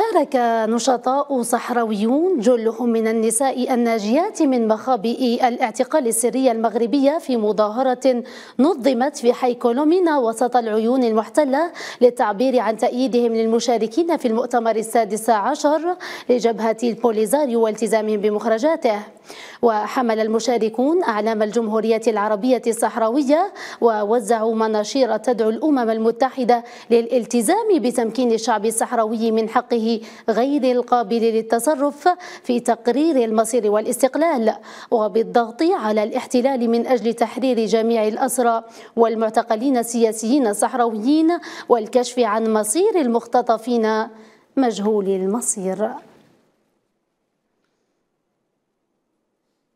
شارك نشطاء صحراويون جلهم من النساء الناجيات من مخابئ الاعتقال السرية المغربية في مظاهرة نظمت في حي كولومينا وسط العيون المحتلة للتعبير عن تأييدهم للمشاركين في المؤتمر السادس عشر لجبهة البوليزاريو والتزامهم بمخرجاته وحمل المشاركون أعلام الجمهورية العربية الصحراوية ووزعوا مناشير تدعو الأمم المتحدة للالتزام بتمكين الشعب الصحراوي من حقه غير القابل للتصرف في تقرير المصير والاستقلال وبالضغط على الاحتلال من أجل تحرير جميع الأسرى والمعتقلين السياسيين الصحراويين والكشف عن مصير المختطفين مجهول المصير